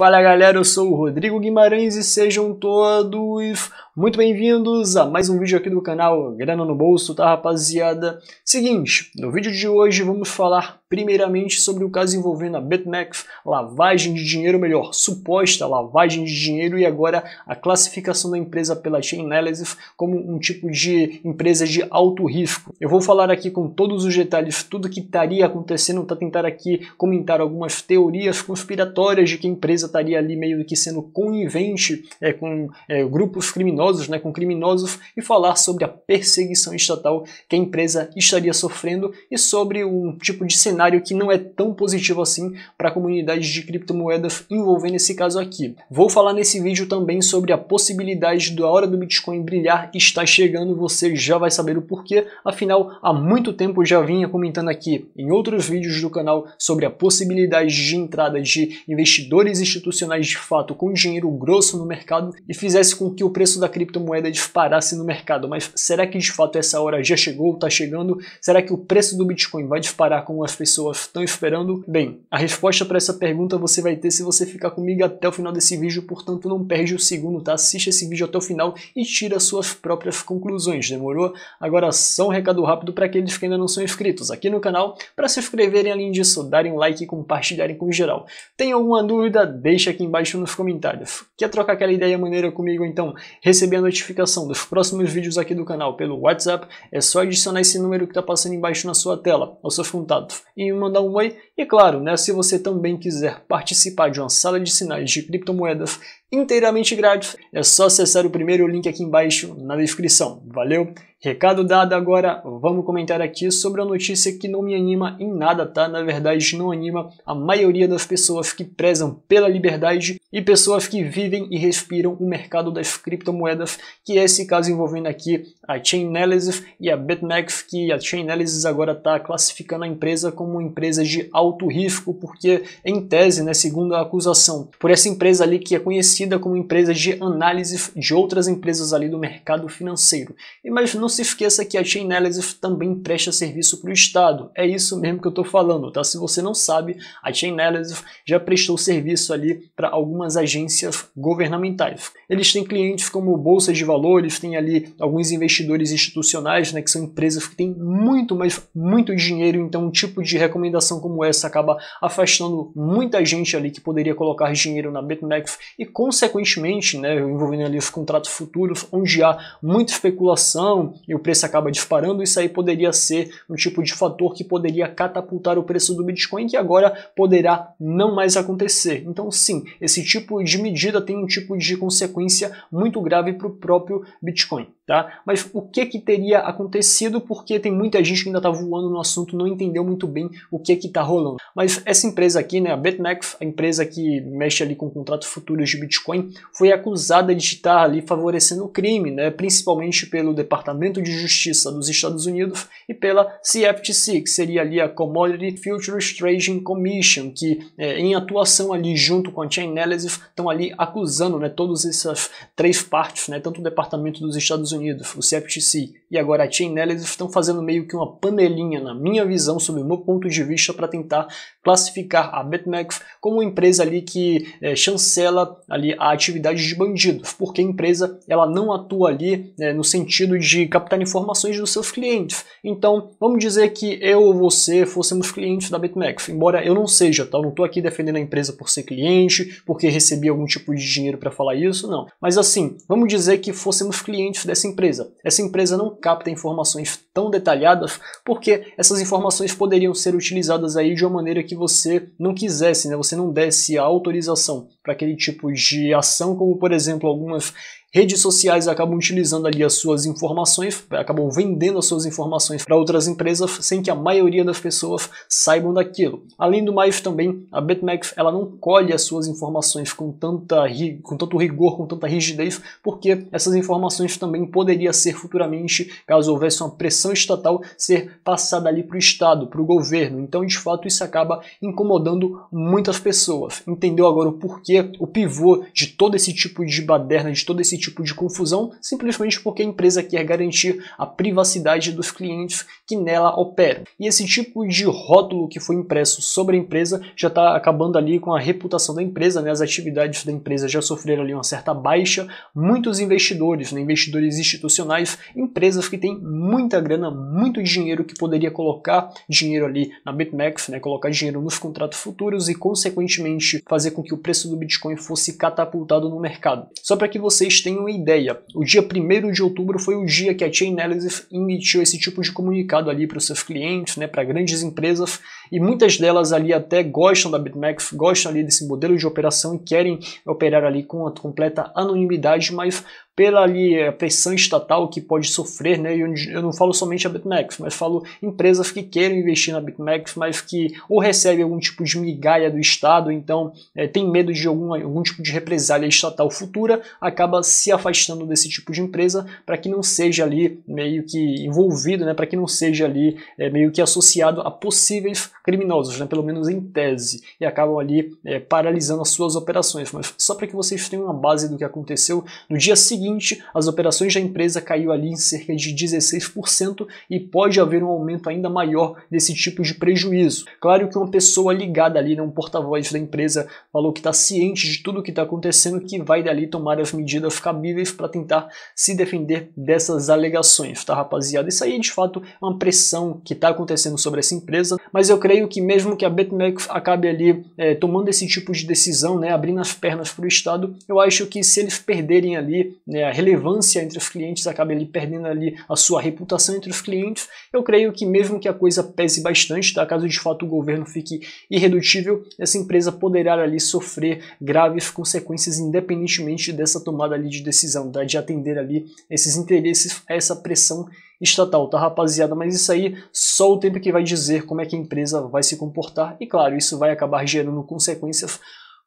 Fala galera, eu sou o Rodrigo Guimarães e sejam todos muito bem-vindos a mais um vídeo aqui do canal Grana no Bolso, tá rapaziada? Seguinte, no vídeo de hoje vamos falar primeiramente sobre o caso envolvendo a BitMEX, lavagem de dinheiro, melhor, suposta lavagem de dinheiro e agora a classificação da empresa pela Chainalysis como um tipo de empresa de alto risco. Eu vou falar aqui com todos os detalhes, tudo que estaria acontecendo, tá tentar aqui comentar algumas teorias conspiratórias de que a empresa estaria ali meio que sendo conivente é, com é, grupos criminosos criminosos, né, com criminosos, e falar sobre a perseguição estatal que a empresa estaria sofrendo e sobre um tipo de cenário que não é tão positivo assim para a comunidade de criptomoedas envolvendo esse caso aqui. Vou falar nesse vídeo também sobre a possibilidade da hora do Bitcoin brilhar está chegando, você já vai saber o porquê, afinal há muito tempo já vinha comentando aqui em outros vídeos do canal sobre a possibilidade de entrada de investidores institucionais de fato com dinheiro grosso no mercado e fizesse com que o preço da criptomoeda disparasse no mercado, mas será que de fato essa hora já chegou, está chegando? Será que o preço do Bitcoin vai disparar como as pessoas estão esperando? Bem, a resposta para essa pergunta você vai ter se você ficar comigo até o final desse vídeo, portanto não perde o segundo, tá? Assista esse vídeo até o final e tira suas próprias conclusões, demorou? Agora só um recado rápido para aqueles que ainda não são inscritos aqui no canal, para se inscreverem além disso, darem like e compartilharem com geral. Tem alguma dúvida? Deixa aqui embaixo nos comentários. Quer trocar aquela ideia maneira comigo então? receber a notificação dos próximos vídeos aqui do canal pelo WhatsApp, é só adicionar esse número que está passando embaixo na sua tela, aos seus contatos, e me mandar um oi. E claro, né, se você também quiser participar de uma sala de sinais de criptomoedas, inteiramente grátis. É só acessar o primeiro link aqui embaixo na descrição. Valeu? Recado dado agora, vamos comentar aqui sobre a notícia que não me anima em nada, tá? Na verdade, não anima a maioria das pessoas que prezam pela liberdade e pessoas que vivem e respiram o mercado das criptomoedas, que é esse caso envolvendo aqui a Chainalysis e a BitMEX, que a Chainalysis agora está classificando a empresa como uma empresa de alto risco, porque em tese, né, segundo a acusação, por essa empresa ali que é conhecida conhecida como empresa de análise de outras empresas ali do mercado financeiro. E mas não se esqueça que a Chainalysis também presta serviço para o Estado. É isso mesmo que eu estou falando, tá? Se você não sabe, a Chainalysis já prestou serviço ali para algumas agências governamentais. Eles têm clientes como bolsas de valores, têm ali alguns investidores institucionais, né, que são empresas que têm muito, mas muito dinheiro, então um tipo de recomendação como essa acaba afastando muita gente ali que poderia colocar dinheiro na BitMEX e com consequentemente, né, envolvendo ali os contratos futuros, onde há muita especulação e o preço acaba disparando, isso aí poderia ser um tipo de fator que poderia catapultar o preço do Bitcoin, que agora poderá não mais acontecer. Então, sim, esse tipo de medida tem um tipo de consequência muito grave para o próprio Bitcoin. Tá? Mas o que, que teria acontecido? Porque tem muita gente que ainda está voando no assunto, não entendeu muito bem o que está rolando. Mas essa empresa aqui, né, a BitMEX, a empresa que mexe ali com contratos futuros de Bitcoin, foi acusada de estar ali favorecendo o crime, né, principalmente pelo Departamento de Justiça dos Estados Unidos e pela CFTC, que seria ali a Commodity Futures Trading Commission, que é, em atuação ali junto com a Chainalysis estão ali acusando né, todas essas três partes, né, tanto o Departamento dos Estados Unidos Unidos, o CFTC, e agora a Chainalysis estão fazendo meio que uma panelinha, na minha visão, sobre o meu ponto de vista, para tentar classificar a BitMEX como uma empresa ali que é, chancela ali a atividade de bandidos, porque a empresa ela não atua ali é, no sentido de captar informações dos seus clientes. Então, vamos dizer que eu ou você fôssemos clientes da BitMEX, embora eu não seja, tá? Eu não estou aqui defendendo a empresa por ser cliente, porque recebi algum tipo de dinheiro para falar isso, não. Mas assim, vamos dizer que fôssemos clientes dessa empresa. Essa empresa não capta informações tão detalhadas, porque essas informações poderiam ser utilizadas aí de uma maneira que você não quisesse, né? Você não desse a autorização para aquele tipo de ação, como por exemplo algumas redes sociais acabam utilizando ali as suas informações, acabam vendendo as suas informações para outras empresas sem que a maioria das pessoas saibam daquilo. Além do mais, também a BitMEX ela não colhe as suas informações com, tanta, com tanto rigor, com tanta rigidez, porque essas informações também poderiam ser futuramente, caso houvesse uma pressão estatal, ser passada ali para o Estado, para o governo. Então, de fato, isso acaba incomodando muitas pessoas. Entendeu agora o porquê, o pivô de todo esse tipo de baderna, de todo esse tipo de confusão, simplesmente porque a empresa quer garantir a privacidade dos clientes que nela operam. E esse tipo de rótulo que foi impresso sobre a empresa já está acabando ali com a reputação da empresa, né? as atividades da empresa já sofreram ali uma certa baixa. Muitos investidores, né? investidores institucionais, empresas que têm muita grana, muito dinheiro que poderia colocar dinheiro ali na BitMEX, né? colocar dinheiro nos contratos futuros e, consequentemente, fazer com que o preço do Bitcoin fosse catapultado no mercado. Só para que vocês tenham tenham ideia, o dia 1 de outubro foi o dia que a Chainalysis emitiu esse tipo de comunicado ali para os seus clientes, né, para grandes empresas, e muitas delas ali até gostam da BitMEX, gostam ali desse modelo de operação e querem operar ali com a completa anonimidade, mas pela ali, eh, pressão estatal que pode sofrer, né? Eu, eu não falo somente a BitMEX, mas falo empresas que querem investir na BitMEX, mas que ou recebem algum tipo de migalha do Estado, então é, tem medo de algum, algum tipo de represália estatal futura, acaba se afastando desse tipo de empresa para que não seja ali meio que envolvido, né? Para que não seja ali é, meio que associado a possíveis criminosos, né, pelo menos em tese, e acabam ali é, paralisando as suas operações. Mas só para que vocês tenham uma base do que aconteceu, no dia seguinte as operações da empresa caiu ali em cerca de 16% e pode haver um aumento ainda maior desse tipo de prejuízo. Claro que uma pessoa ligada ali, né, um porta-voz da empresa, falou que está ciente de tudo o que está acontecendo, e que vai dali tomar as medidas cabíveis para tentar se defender dessas alegações, tá rapaziada? Isso aí de fato é uma pressão que está acontecendo sobre essa empresa, mas eu creio creio que mesmo que a BetMEC acabe ali é, tomando esse tipo de decisão, né, abrindo as pernas para o Estado, eu acho que se eles perderem ali né, a relevância entre os clientes, acabe ali perdendo ali a sua reputação entre os clientes, eu creio que mesmo que a coisa pese bastante, tá, caso de fato o governo fique irredutível, essa empresa poderá ali sofrer graves consequências independentemente dessa tomada ali de decisão, tá, de atender ali esses interesses, essa pressão estatal, tá rapaziada? Mas isso aí só o tempo que vai dizer como é que a empresa vai se comportar e claro, isso vai acabar gerando consequências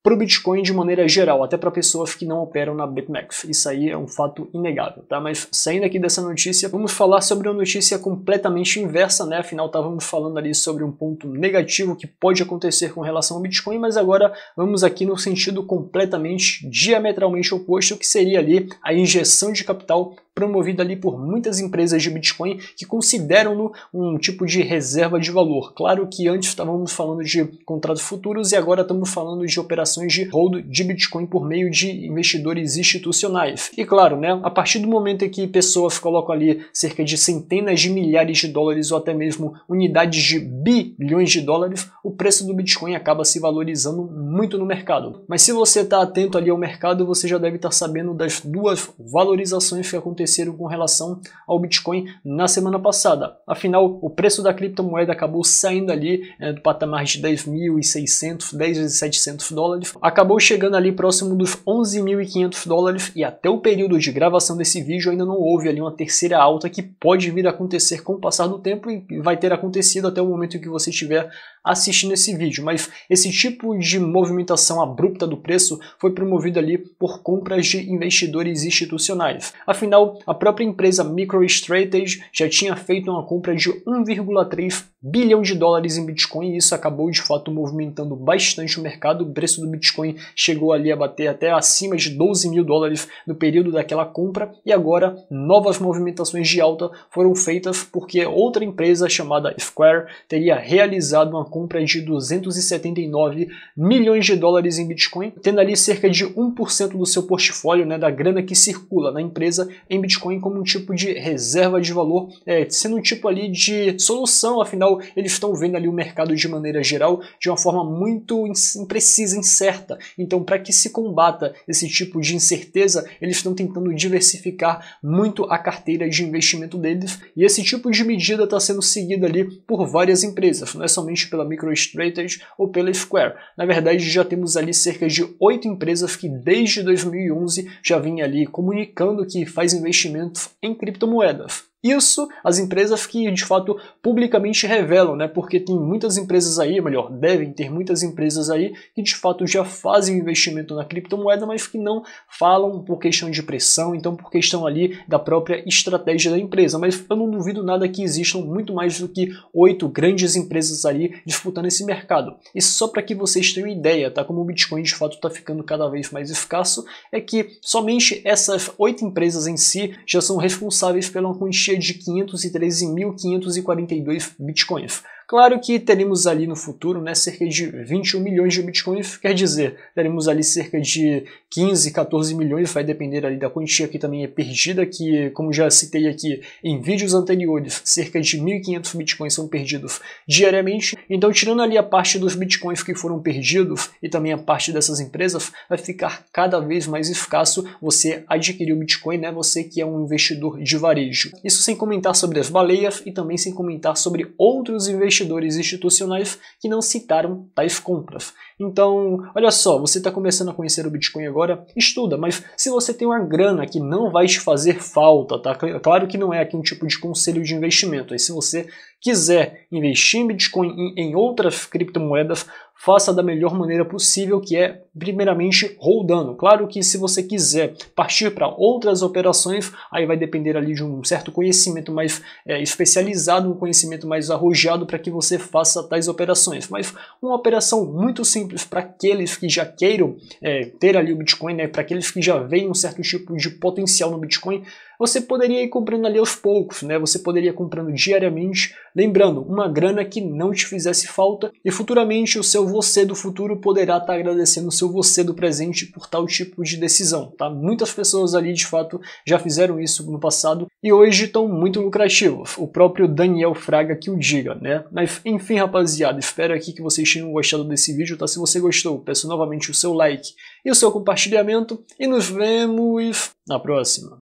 para o Bitcoin de maneira geral, até para pessoas que não operam na BitMEX. Isso aí é um fato inegável, tá? Mas saindo aqui dessa notícia, vamos falar sobre uma notícia completamente inversa, né? Afinal, estávamos falando ali sobre um ponto negativo que pode acontecer com relação ao Bitcoin, mas agora vamos aqui no sentido completamente diametralmente oposto, que seria ali a injeção de capital promovido ali por muitas empresas de Bitcoin que consideram-no um tipo de reserva de valor. Claro que antes estávamos falando de contratos futuros e agora estamos falando de operações de hold de Bitcoin por meio de investidores institucionais. E claro, né, a partir do momento em que pessoas colocam ali cerca de centenas de milhares de dólares ou até mesmo unidades de bilhões de dólares, o preço do Bitcoin acaba se valorizando muito no mercado. Mas se você está atento ali ao mercado, você já deve estar tá sabendo das duas valorizações que aconteceram aconteceram com relação ao Bitcoin na semana passada. Afinal, o preço da criptomoeda acabou saindo ali né, do patamar de 10.600, 10.700 dólares, acabou chegando ali próximo dos 11.500 dólares e até o período de gravação desse vídeo ainda não houve ali uma terceira alta que pode vir a acontecer com o passar do tempo e vai ter acontecido até o momento em que você estiver assistindo esse vídeo, mas esse tipo de movimentação abrupta do preço foi promovida ali por compras de investidores institucionais. Afinal, a própria empresa MicroStrategy já tinha feito uma compra de 1,3 bilhão de dólares em Bitcoin e isso acabou de fato movimentando bastante o mercado. O preço do Bitcoin chegou ali a bater até acima de 12 mil dólares no período daquela compra e agora novas movimentações de alta foram feitas porque outra empresa chamada Square teria realizado uma compra de 279 milhões de dólares em Bitcoin, tendo ali cerca de 1% do seu portfólio, né, da grana que circula na empresa em Bitcoin como um tipo de reserva de valor, é, sendo um tipo ali de solução, afinal eles estão vendo ali o mercado de maneira geral de uma forma muito imprecisa, incerta. Então, para que se combata esse tipo de incerteza, eles estão tentando diversificar muito a carteira de investimento deles e esse tipo de medida está sendo seguida ali por várias empresas, não é somente pela MicroStrategy ou pela Square. Na verdade, já temos ali cerca de oito empresas que desde 2011 já vinha ali comunicando que faz investimentos em criptomoedas. Isso as empresas que de fato publicamente revelam, né? Porque tem muitas empresas aí, melhor, devem ter muitas empresas aí que de fato já fazem investimento na criptomoeda, mas que não falam por questão de pressão, então por questão ali da própria estratégia da empresa. Mas eu não duvido nada que existam muito mais do que oito grandes empresas aí disputando esse mercado. E só para que vocês tenham ideia, tá? Como o Bitcoin de fato está ficando cada vez mais escasso, é que somente essas oito empresas em si já são responsáveis pela existia de 513.542 bitcoins. Claro que teremos ali no futuro né, cerca de 21 milhões de bitcoins, quer dizer, teremos ali cerca de 15, 14 milhões, vai depender ali da quantia que também é perdida, que como já citei aqui em vídeos anteriores, cerca de 1.500 bitcoins são perdidos diariamente. Então tirando ali a parte dos bitcoins que foram perdidos e também a parte dessas empresas, vai ficar cada vez mais escasso você adquirir o bitcoin, né, você que é um investidor de varejo. Isso sem comentar sobre as baleias e também sem comentar sobre outros investidores investidores institucionais que não citaram tais compras. Então, olha só, você está começando a conhecer o Bitcoin agora, estuda, mas se você tem uma grana que não vai te fazer falta, tá? Claro que não é aqui um tipo de conselho de investimento, aí se você quiser investir em Bitcoin e em outras criptomoedas, faça da melhor maneira possível, que é primeiramente rodando. Claro que se você quiser partir para outras operações, aí vai depender ali de um certo conhecimento mais é, especializado, um conhecimento mais arrojado para que você faça tais operações. Mas uma operação muito simples simples para aqueles que já queiram é, ter ali o Bitcoin, né, para aqueles que já veem um certo tipo de potencial no Bitcoin, você poderia ir comprando ali aos poucos, né? Você poderia ir comprando diariamente, lembrando, uma grana que não te fizesse falta e futuramente o seu você do futuro poderá estar tá agradecendo o seu você do presente por tal tipo de decisão, tá? Muitas pessoas ali de fato já fizeram isso no passado e hoje estão muito lucrativos. O próprio Daniel Fraga que o diga, né? Mas enfim, rapaziada, espero aqui que vocês tenham gostado desse vídeo, tá? Se você gostou, peço novamente o seu like e o seu compartilhamento e nos vemos na próxima.